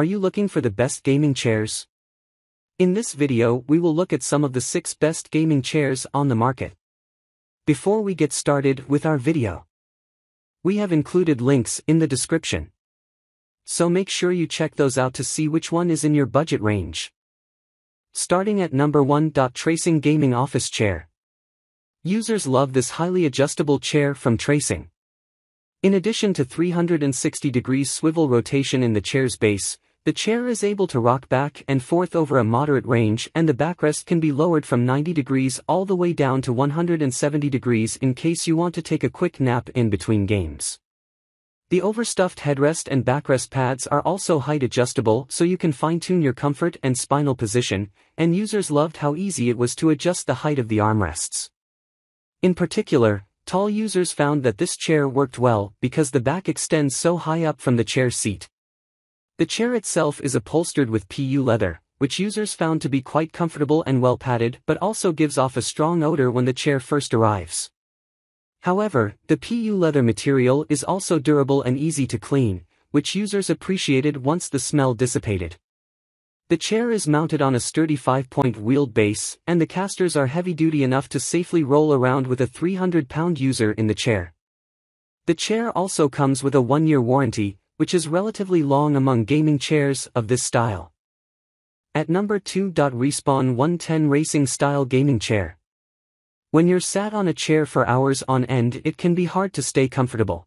Are you looking for the best gaming chairs? In this video we will look at some of the 6 best gaming chairs on the market. Before we get started with our video. We have included links in the description. So make sure you check those out to see which one is in your budget range. Starting at number 1. Tracing Gaming Office Chair. Users love this highly adjustable chair from Tracing. In addition to 360 degrees swivel rotation in the chair's base, the chair is able to rock back and forth over a moderate range and the backrest can be lowered from 90 degrees all the way down to 170 degrees in case you want to take a quick nap in between games. The overstuffed headrest and backrest pads are also height adjustable so you can fine-tune your comfort and spinal position, and users loved how easy it was to adjust the height of the armrests. In particular, tall users found that this chair worked well because the back extends so high up from the chair seat, the chair itself is upholstered with PU leather, which users found to be quite comfortable and well padded but also gives off a strong odor when the chair first arrives. However, the PU leather material is also durable and easy to clean, which users appreciated once the smell dissipated. The chair is mounted on a sturdy 5-point wheeled base, and the casters are heavy-duty enough to safely roll around with a 300-pound user in the chair. The chair also comes with a one-year warranty, which is relatively long among gaming chairs of this style. At number 2. Respawn 110 Racing Style Gaming Chair. When you're sat on a chair for hours on end, it can be hard to stay comfortable.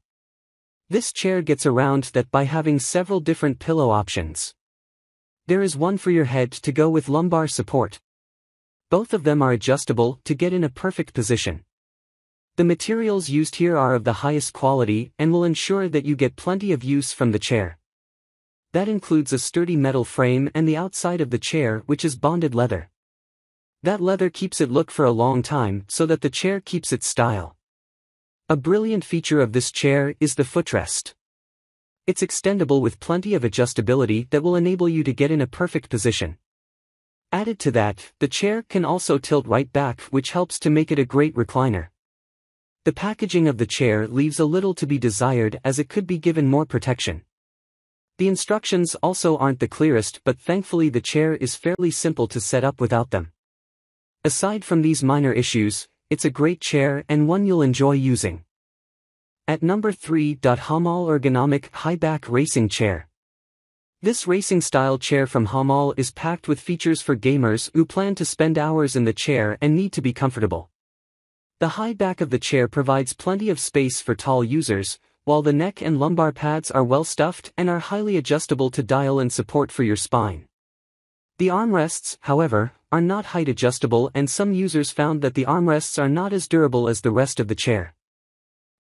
This chair gets around that by having several different pillow options. There is one for your head to go with lumbar support. Both of them are adjustable to get in a perfect position. The materials used here are of the highest quality and will ensure that you get plenty of use from the chair. That includes a sturdy metal frame and the outside of the chair which is bonded leather. That leather keeps it look for a long time so that the chair keeps its style. A brilliant feature of this chair is the footrest. It's extendable with plenty of adjustability that will enable you to get in a perfect position. Added to that, the chair can also tilt right back which helps to make it a great recliner. The packaging of the chair leaves a little to be desired as it could be given more protection. The instructions also aren't the clearest but thankfully the chair is fairly simple to set up without them. Aside from these minor issues, it's a great chair and one you'll enjoy using. At number 3. Hamal Ergonomic High Back Racing Chair. This racing style chair from Hamal is packed with features for gamers who plan to spend hours in the chair and need to be comfortable. The high back of the chair provides plenty of space for tall users, while the neck and lumbar pads are well stuffed and are highly adjustable to dial in support for your spine. The armrests, however, are not height adjustable and some users found that the armrests are not as durable as the rest of the chair.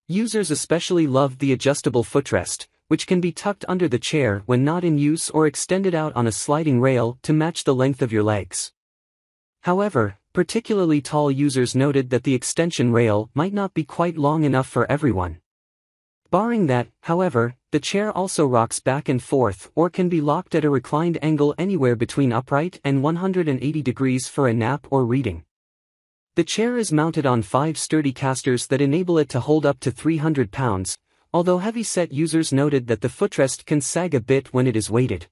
Users especially loved the adjustable footrest, which can be tucked under the chair when not in use or extended out on a sliding rail to match the length of your legs. However, Particularly tall users noted that the extension rail might not be quite long enough for everyone. Barring that, however, the chair also rocks back and forth or can be locked at a reclined angle anywhere between upright and 180 degrees for a nap or reading. The chair is mounted on five sturdy casters that enable it to hold up to 300 pounds, although heavy-set users noted that the footrest can sag a bit when it is weighted.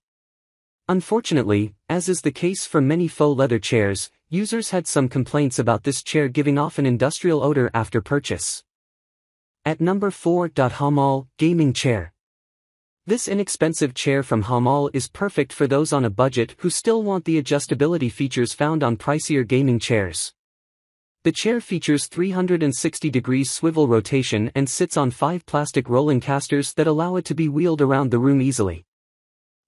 Unfortunately, as is the case for many faux leather chairs, Users had some complaints about this chair giving off an industrial odor after purchase. At number 4. Hamal Gaming Chair. This inexpensive chair from Hamal is perfect for those on a budget who still want the adjustability features found on pricier gaming chairs. The chair features 360 degrees swivel rotation and sits on five plastic rolling casters that allow it to be wheeled around the room easily.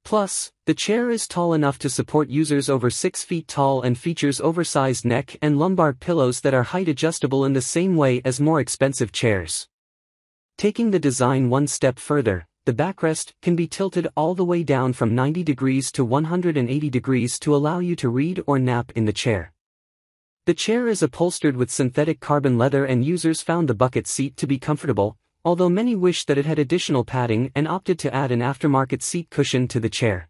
Plus, the chair is tall enough to support users over 6 feet tall and features oversized neck and lumbar pillows that are height adjustable in the same way as more expensive chairs. Taking the design one step further, the backrest can be tilted all the way down from 90 degrees to 180 degrees to allow you to read or nap in the chair. The chair is upholstered with synthetic carbon leather and users found the bucket seat to be comfortable, although many wished that it had additional padding and opted to add an aftermarket seat cushion to the chair.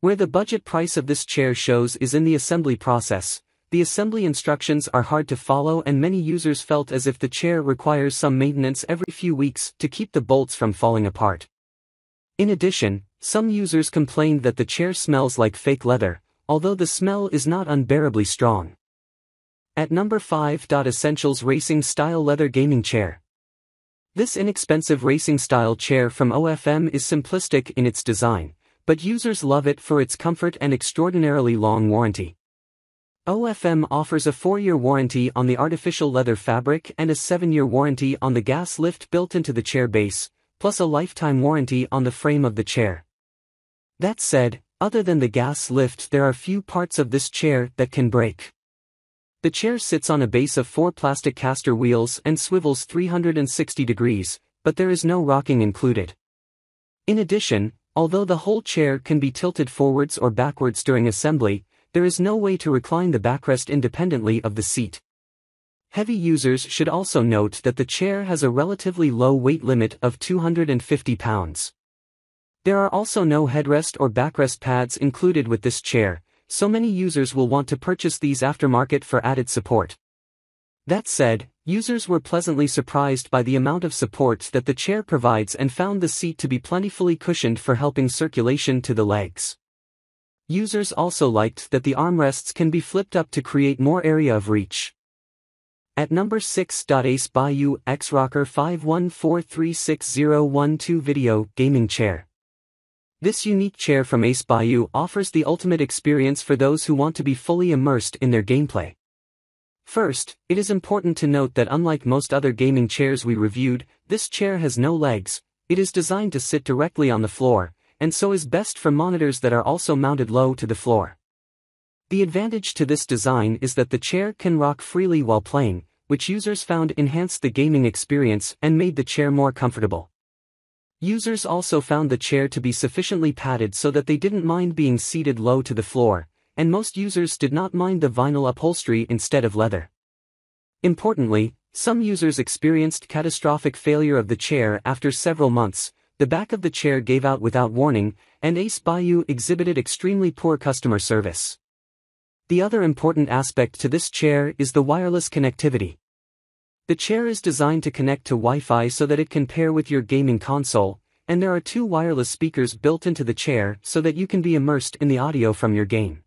Where the budget price of this chair shows is in the assembly process, the assembly instructions are hard to follow and many users felt as if the chair requires some maintenance every few weeks to keep the bolts from falling apart. In addition, some users complained that the chair smells like fake leather, although the smell is not unbearably strong. At number 5. Essentials Racing Style Leather Gaming Chair this inexpensive racing-style chair from OFM is simplistic in its design, but users love it for its comfort and extraordinarily long warranty. OFM offers a 4-year warranty on the artificial leather fabric and a 7-year warranty on the gas lift built into the chair base, plus a lifetime warranty on the frame of the chair. That said, other than the gas lift there are few parts of this chair that can break. The chair sits on a base of four plastic caster wheels and swivels 360 degrees, but there is no rocking included. In addition, although the whole chair can be tilted forwards or backwards during assembly, there is no way to recline the backrest independently of the seat. Heavy users should also note that the chair has a relatively low weight limit of 250 pounds. There are also no headrest or backrest pads included with this chair, so many users will want to purchase these aftermarket for added support. That said, users were pleasantly surprised by the amount of support that the chair provides and found the seat to be plentifully cushioned for helping circulation to the legs. Users also liked that the armrests can be flipped up to create more area of reach. At number Ace Bayou X Rocker 5143601 video gaming chair. This unique chair from Ace Bayou offers the ultimate experience for those who want to be fully immersed in their gameplay. First, it is important to note that unlike most other gaming chairs we reviewed, this chair has no legs, it is designed to sit directly on the floor, and so is best for monitors that are also mounted low to the floor. The advantage to this design is that the chair can rock freely while playing, which users found enhanced the gaming experience and made the chair more comfortable. Users also found the chair to be sufficiently padded so that they didn't mind being seated low to the floor, and most users did not mind the vinyl upholstery instead of leather. Importantly, some users experienced catastrophic failure of the chair after several months, the back of the chair gave out without warning, and Ace Bayou exhibited extremely poor customer service. The other important aspect to this chair is the wireless connectivity. The chair is designed to connect to Wi-Fi so that it can pair with your gaming console, and there are two wireless speakers built into the chair so that you can be immersed in the audio from your game.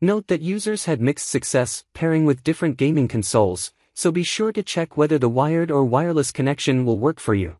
Note that users had mixed success pairing with different gaming consoles, so be sure to check whether the wired or wireless connection will work for you.